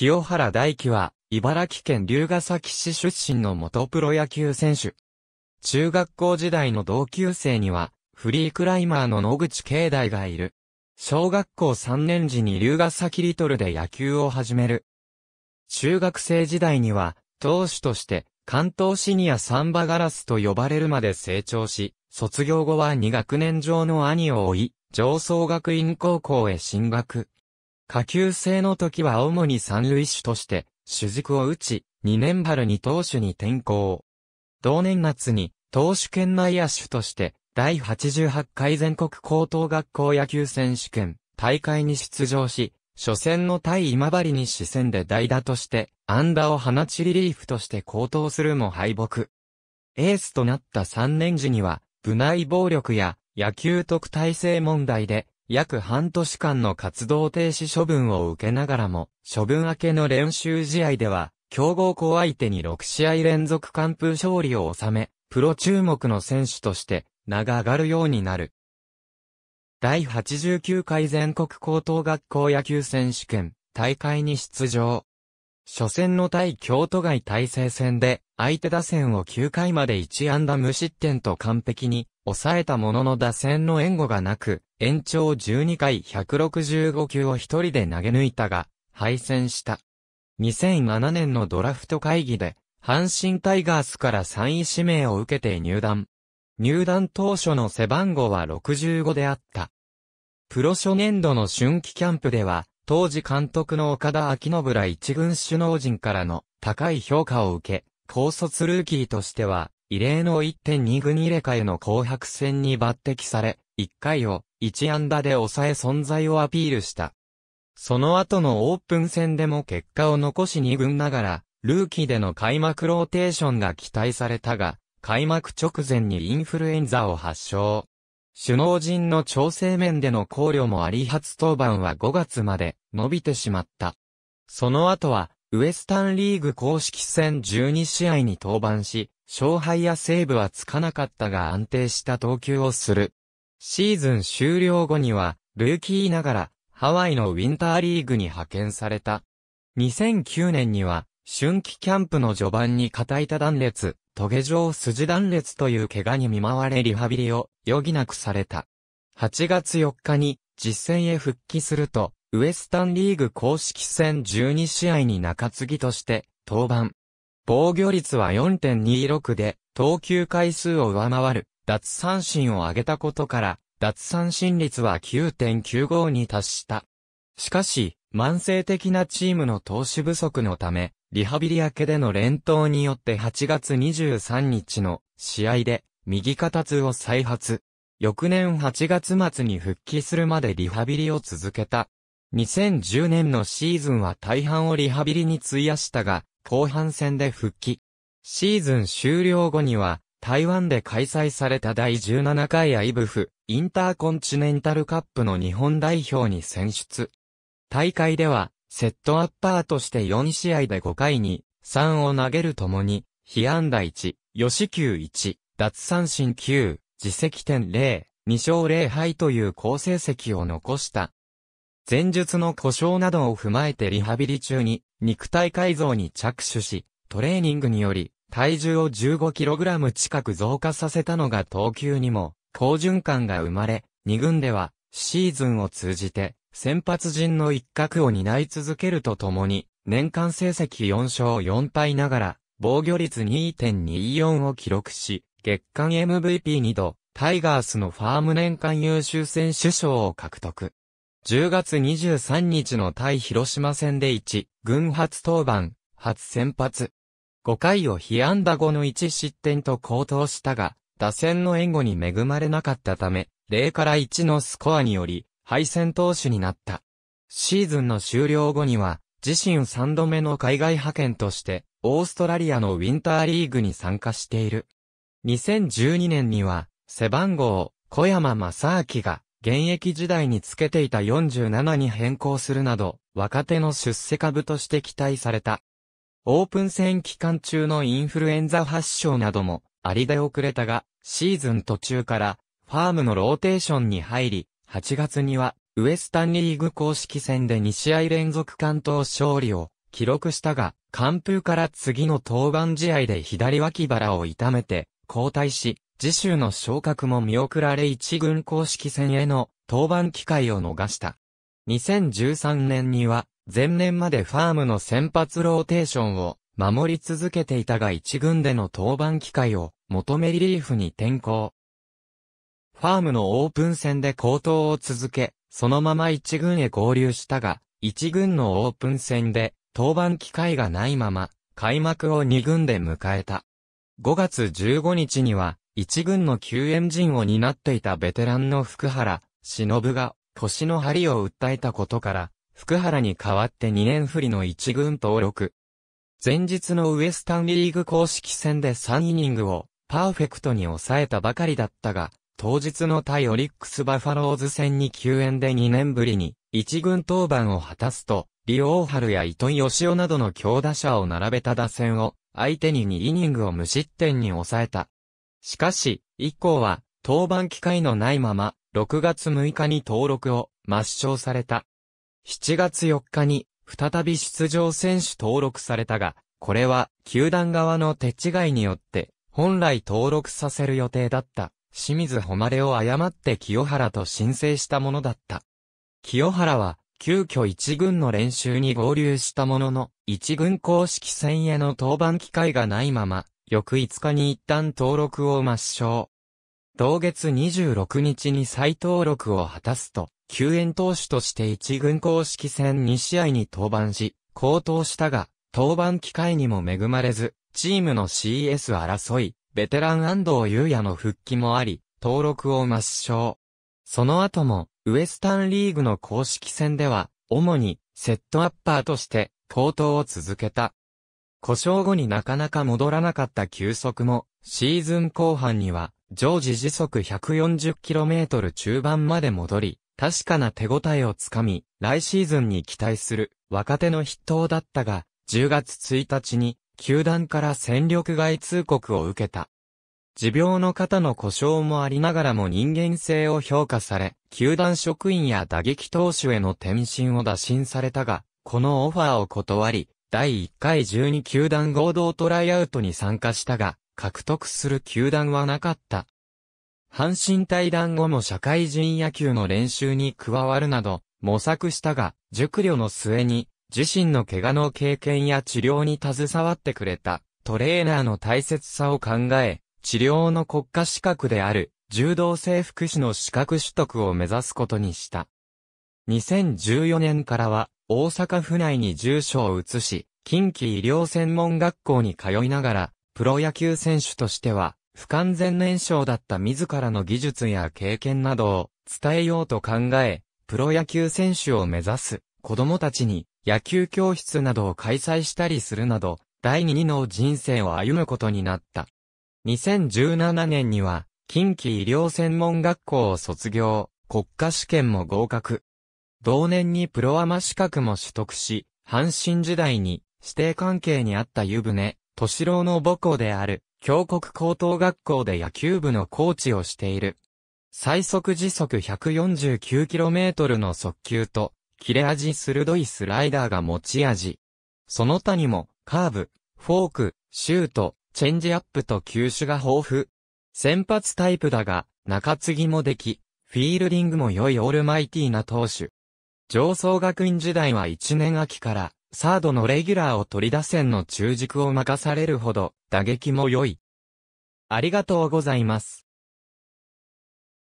清原大輝は、茨城県龍ケ崎市出身の元プロ野球選手。中学校時代の同級生には、フリークライマーの野口慶大がいる。小学校3年時に龍ケ崎リトルで野球を始める。中学生時代には、投手として、関東シニアサンバガラスと呼ばれるまで成長し、卒業後は2学年上の兄を追い、上層学院高校へ進学。下級生の時は主に三塁手として、主軸を打ち、2年春に投手に転向。同年夏に、投手圏内野手として、第88回全国高等学校野球選手権、大会に出場し、初戦の対今治に視線で代打として、安打を放ちリリーフとして高騰するも敗北。エースとなった3年時には、部内暴力や野球特待生問題で約半年間の活動停止処分を受けながらも、処分明けの練習試合では、強豪校相手に6試合連続完封勝利を収め、プロ注目の選手として名が上がるようになる。第89回全国高等学校野球選手権大会に出場。初戦の対京都外大勢戦で相手打線を9回まで1安打無失点と完璧に抑えたものの打線の援護がなく、延長12回165球を一人で投げ抜いたが、敗戦した。2007年のドラフト会議で、阪神タイガースから3位指名を受けて入団。入団当初の背番号は65であった。プロ初年度の春季キャンプでは、当時監督の岡田昭信ら一軍首脳陣からの高い評価を受け、高卒ルーキーとしては異例の1.2軍入れ替えの紅白戦に抜擢され、1回を1安打で抑え存在をアピールした。その後のオープン戦でも結果を残し2軍ながら、ルーキーでの開幕ローテーションが期待されたが、開幕直前にインフルエンザを発症。首脳陣の調整面での考慮もあり初登板は5月まで伸びてしまった。その後は、ウエスタンリーグ公式戦12試合に登板し、勝敗やセーブはつかなかったが安定した投球をする。シーズン終了後には、ルーキーながら、ハワイのウィンターリーグに派遣された。2009年には、春季キャンプの序盤に肩板断裂、トゲ状筋断裂という怪我に見舞われリハビリを余儀なくされた。8月4日に実戦へ復帰すると、ウエスタンリーグ公式戦12試合に中継ぎとして登板。防御率は4.26で、投球回数を上回る、奪三振を上げたことから、奪三振率は9.95に達した。しかし、慢性的なチームの投手不足のため、リハビリ明けでの連投によって8月23日の試合で、右肩痛を再発。翌年8月末に復帰するまでリハビリを続けた。2010年のシーズンは大半をリハビリに費やしたが、後半戦で復帰。シーズン終了後には、台湾で開催された第17回アイブフ、インターコンチネンタルカップの日本代表に選出。大会では、セットアッパーとして4試合で5回に3を投げるともに、被安打1、吉球1、奪三振9、自責点0、2勝0敗という好成績を残した前述の故障などを踏まえてリハビリ中に肉体改造に着手し、トレーニングにより体重を 15kg 近く増加させたのが投球にも好循環が生まれ、2軍ではシーズンを通じて先発陣の一角を担い続けるとともに年間成績4勝4敗ながら防御率2.24を記録し、月間 MVP2 度、タイガースのファーム年間優秀選手賞を獲得。10月23日の対広島戦で1、軍初登板、初先発。5回を被安打後の1失点と高騰したが、打線の援護に恵まれなかったため、0から1のスコアにより、敗戦投手になった。シーズンの終了後には、自身3度目の海外派遣として、オーストラリアのウィンターリーグに参加している。2012年には、背番号、小山正明が、現役時代につけていた47に変更するなど、若手の出世株として期待された。オープン戦期間中のインフルエンザ発症なども、ありで遅れたが、シーズン途中から、ファームのローテーションに入り、8月には、ウエスタンリーグ公式戦で2試合連続関東勝利を記録したが、完封から次の登板試合で左脇腹を痛めて、交代し、次週の昇格も見送られ一軍公式戦への登板機会を逃した。2013年には、前年までファームの先発ローテーションを守り続けていたが一軍での登板機会を求めリリーフに転向。ファームのオープン戦で高騰を続け、そのまま一軍へ合流したが、一軍のオープン戦で登板機会がないまま、開幕を二軍で迎えた。5月15日には、一軍の救援陣を担っていたベテランの福原、忍が腰の張りを訴えたことから、福原に代わって2年振りの一軍登録。前日のウエスタンリーグ公式戦で3イニングをパーフェクトに抑えたばかりだったが、当日の対オリックスバファローズ戦に救援で2年ぶりに一軍登板を果たすと、リオーハルや糸井義雄などの強打者を並べた打線を相手に2イニングを無失点に抑えた。しかし、以降は、登板機会のないまま、6月6日に登録を抹消された。7月4日に、再び出場選手登録されたが、これは、球団側の手違いによって、本来登録させる予定だった、清水誉れを誤って清原と申請したものだった。清原は、急遽一軍の練習に合流したものの、一軍公式戦への登板機会がないまま、翌5日に一旦登録を抹消。同月26日に再登録を果たすと、救援投手として一軍公式戦2試合に登板し、高騰したが、登板機会にも恵まれず、チームの CS 争い、ベテラン安藤優也の復帰もあり、登録を抹消。その後も、ウエスタンリーグの公式戦では、主に、セットアッパーとして、高騰を続けた。故障後になかなか戻らなかった球速も、シーズン後半には、常時時速 140km 中盤まで戻り、確かな手応えをつかみ、来シーズンに期待する若手の筆頭だったが、10月1日に、球団から戦力外通告を受けた。持病の方の故障もありながらも人間性を評価され、球団職員や打撃投手への転身を打診されたが、このオファーを断り、第1回12球団合同トライアウトに参加したが、獲得する球団はなかった。阪神対談後も社会人野球の練習に加わるなど、模索したが、熟慮の末に、自身の怪我の経験や治療に携わってくれた、トレーナーの大切さを考え、治療の国家資格である、柔道整復師の資格取得を目指すことにした。2014年からは、大阪府内に住所を移し、近畿医療専門学校に通いながら、プロ野球選手としては、不完全燃焼だった自らの技術や経験などを伝えようと考え、プロ野球選手を目指す子供たちに野球教室などを開催したりするなど、第二の人生を歩むことになった。2017年には、近畿医療専門学校を卒業、国家試験も合格。同年にプロアマ資格も取得し、阪神時代に指定関係にあった湯船、敏郎の母校である、峡谷高等学校で野球部のコーチをしている。最速時速 149km の速球と、切れ味鋭いスライダーが持ち味。その他にも、カーブ、フォーク、シュート、チェンジアップと球種が豊富。先発タイプだが、中継ぎもでき、フィールディングも良いオールマイティーな投手。上層学院時代は1年秋から、サードのレギュラーを取り打線の中軸を任されるほど、打撃も良い。ありがとうございます。